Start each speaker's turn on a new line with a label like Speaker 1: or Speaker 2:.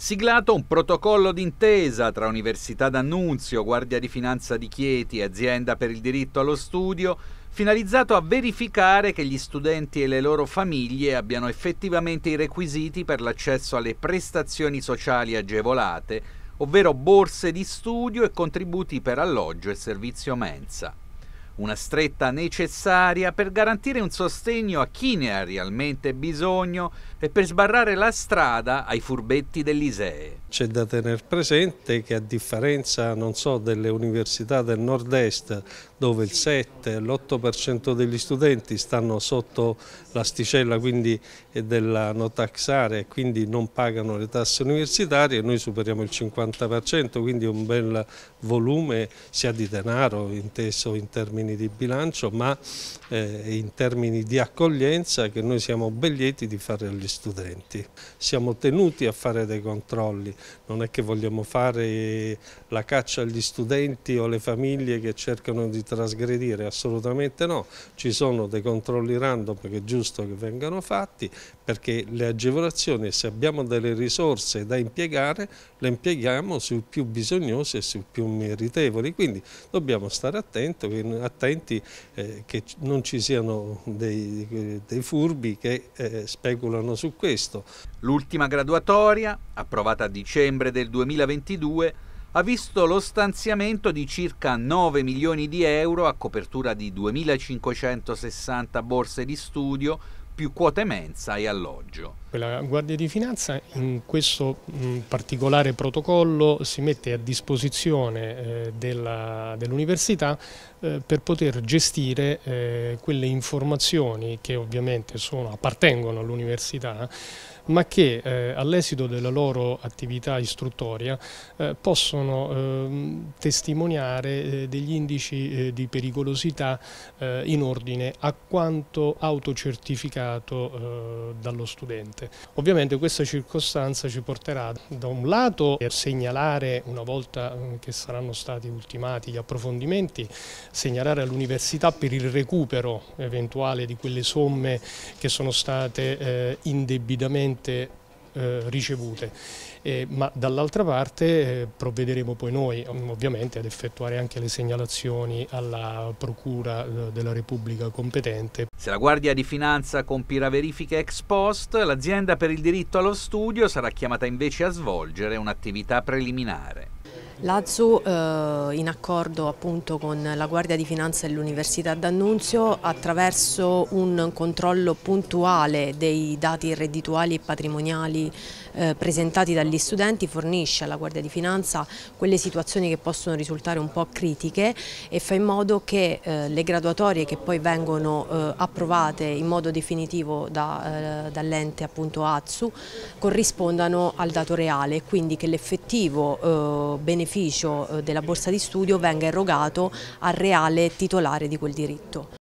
Speaker 1: siglato un protocollo d'intesa tra Università d'Annunzio, Guardia di Finanza di Chieti e Azienda per il diritto allo studio, finalizzato a verificare che gli studenti e le loro famiglie abbiano effettivamente i requisiti per l'accesso alle prestazioni sociali agevolate, ovvero borse di studio e contributi per alloggio e servizio mensa una stretta necessaria per garantire un sostegno a chi ne ha realmente bisogno e per sbarrare la strada ai furbetti dell'Isee.
Speaker 2: C'è da tenere presente che a differenza so, delle università del nord-est dove il 7, l'8% degli studenti stanno sotto l'asticella eh, della no taxare e quindi non pagano le tasse universitarie, noi superiamo il 50%, quindi un bel volume sia di denaro inteso in termini di bilancio ma eh, in termini di accoglienza che noi siamo ben lieti di fare agli studenti. Siamo tenuti a fare dei controlli non è che vogliamo fare la caccia agli studenti o alle famiglie che cercano di trasgredire, assolutamente no, ci sono dei controlli random che è giusto che vengano fatti perché le agevolazioni se abbiamo delle risorse da impiegare le impieghiamo sui più bisognosi e sui più meritevoli, quindi dobbiamo stare attenti eh, che non ci siano
Speaker 1: dei, dei furbi che eh, speculano su questo. L'ultima graduatoria, approvata a dicembre, dicembre del 2022 ha visto lo stanziamento di circa 9 milioni di euro a copertura di 2.560 borse di studio più quote mensa e alloggio.
Speaker 3: La Guardia di Finanza in questo particolare protocollo si mette a disposizione eh, dell'università eh, per poter gestire eh, quelle informazioni che ovviamente sono, appartengono all'università ma che eh, all'esito della loro attività istruttoria eh, possono ehm, eh, testimoniare degli indici di pericolosità in ordine a quanto autocertificato pubblicato eh, dallo studente. Ovviamente questa circostanza ci porterà da un lato a segnalare, una volta eh, che saranno stati ultimati gli approfondimenti, segnalare all'università per il recupero eventuale di quelle somme che sono state eh, indebitamente eh, ricevute, eh, ma dall'altra parte eh, provvederemo poi noi mm, ovviamente ad effettuare anche le segnalazioni alla Procura eh, della Repubblica competente.
Speaker 1: Se la Guardia di Finanza compirà verifiche ex post, l'azienda per il diritto allo studio sarà chiamata invece a svolgere un'attività preliminare.
Speaker 4: L'Azzu, eh, in accordo appunto con la Guardia di Finanza e l'Università d'Annunzio, attraverso un controllo puntuale dei dati reddituali e patrimoniali eh, presentati dagli studenti fornisce alla Guardia di Finanza quelle situazioni che possono risultare un po' critiche e fa in modo che eh, le graduatorie che poi vengono eh, approvate in modo definitivo da, eh, dall'ente appunto ATSU corrispondano al dato reale quindi che l'effettivo eh, beneficio eh, della borsa di studio venga erogato al reale titolare di quel diritto.